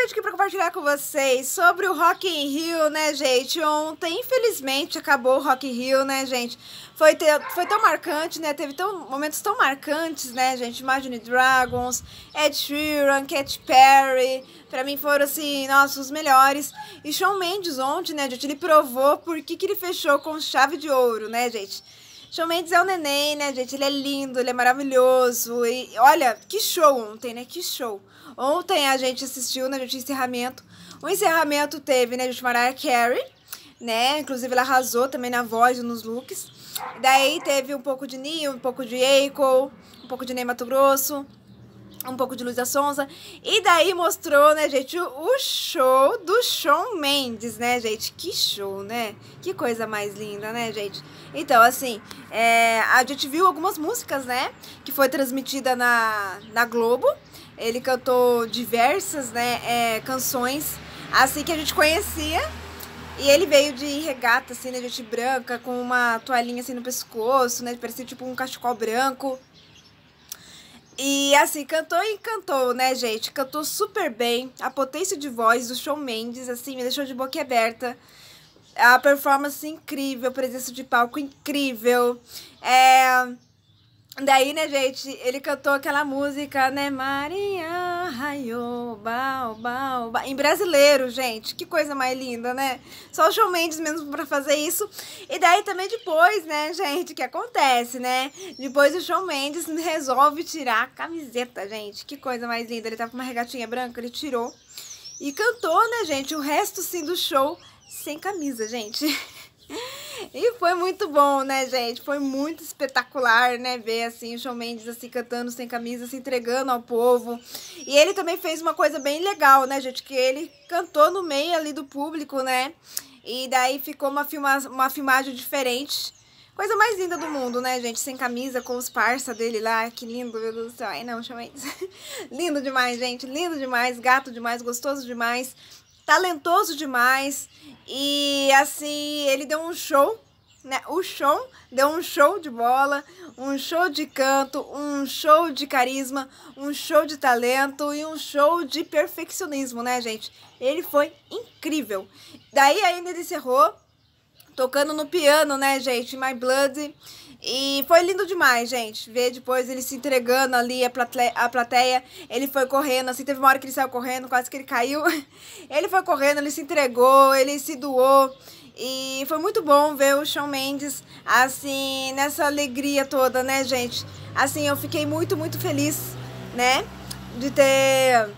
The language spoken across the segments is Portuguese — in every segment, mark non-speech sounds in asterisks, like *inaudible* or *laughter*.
gente aqui para compartilhar com vocês sobre o Rock in Rio, né, gente? Ontem, infelizmente, acabou o Rock in Rio, né, gente? Foi, ter, foi tão marcante, né? Teve tão, momentos tão marcantes, né, gente? Imagine Dragons, Ed Sheeran, Katy Perry. Pra mim foram, assim, nossos melhores. E Shawn Mendes ontem, né, gente? Ele provou por que, que ele fechou com chave de ouro, né, gente? Shawn Mendes é o neném, né, gente? Ele é lindo, ele é maravilhoso. E olha, que show ontem, né? Que show. Ontem a gente assistiu, né, gente, encerramento. O encerramento teve, né, gente, Mariah Carey, né? Inclusive ela arrasou também na voz e nos looks. Daí teve um pouco de Neil, um pouco de Eiko, um pouco de Ney Mato Grosso um pouco de Luísa Sonza. E daí mostrou, né, gente, o, show do Shawn Mendes, né, gente? Que show, né? Que coisa mais linda, né, gente? Então, assim, é, a gente viu algumas músicas, né, que foi transmitida na, na Globo. Ele cantou diversas, né, é, canções, assim, que a gente conhecia. E ele veio de regata, assim, né, gente branca, com uma toalhinha, assim, no pescoço, né, parecia tipo um cachecol branco. E assim, cantou e cantou, né, gente? Cantou super bem. A potência de voz do Shawn Mendes, assim, me deixou de boca aberta. A performance incrível, presença de palco incrível. É... Daí, né, gente, ele cantou aquela música, né, Maria? Arraio, bal, Em brasileiro, gente, que coisa mais linda, né? Só o show Mendes mesmo para fazer isso. E daí também depois, né, gente, que acontece, né? Depois o show Mendes resolve tirar a camiseta, gente. Que coisa mais linda. Ele tá com uma regatinha branca, ele tirou. E cantou, né, gente, o resto, sim, do show sem camisa, gente. *laughs* *laughs* E foi muito bom, né, gente? Foi muito espetacular, né, ver assim o Shawn Mendes assim cantando sem camisa, se entregando ao povo. E ele também fez uma coisa bem legal, né, gente, que ele cantou no meio ali do público, né? E daí ficou uma, filma uma filmagem diferente. Coisa mais linda do mundo, né, gente? Sem camisa, com os parça dele lá. Que lindo, meu Deus do céu. Ai, não, chama *laughs* lindo demais, gente. Lindo demais, gato demais, gostoso demais talentoso demais. E assim, ele deu um show né o show deu um show de bola, um show de canto, um show de carisma, um show de talento e um show de perfeccionismo, né, gente? Ele foi incrível. Daí ainda ele encerrou tocando no piano, né, gente? My Blood. E foi lindo demais, gente. Ver depois ele se entregando ali, a plateia, a plateia. Ele foi correndo, assim, teve uma hora que ele saiu correndo, quase que ele caiu. *laughs* Ele foi correndo, ele se entregou, ele se doou. E foi muito bom ver o Shawn Mendes, assim, nessa alegria toda, né, gente? Assim, eu fiquei muito, muito feliz, né? De ter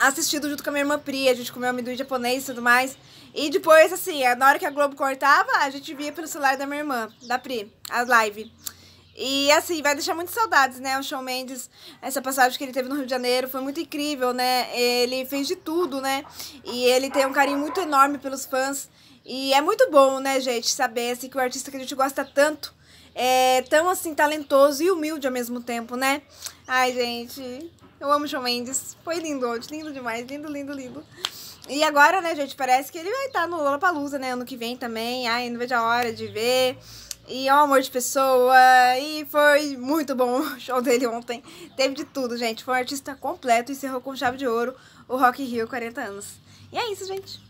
assistido junto com a minha irmã Pri, a gente comeu amendoim japonês e tudo mais. E depois, assim, é, na hora que a Globo cortava, a gente via pelo celular da minha irmã, da Pri, as live. E assim, vai deixar muitas saudades, né? O Shawn Mendes, essa passagem que ele teve no Rio de Janeiro foi muito incrível, né? Ele fez de tudo, né? E ele tem um carinho muito enorme pelos fãs. E é muito bom, né, gente, saber assim, que o artista que a gente gosta tanto é, tão assim talentoso e humilde ao mesmo tempo, né? Ai, gente, eu amo o Shawn Mendes. Foi lindo hoje, lindo demais, lindo, lindo, lindo. E agora, né, gente, parece que ele vai estar tá no Lollapalooza, né, ano que vem também. Ai, não vejo a hora de ver. E é um amor de pessoa. E foi muito bom *laughs* o show dele ontem. Teve de tudo, gente. Foi um artista completo e encerrou com chave de ouro o Rock Rio 40 anos. E é isso, gente.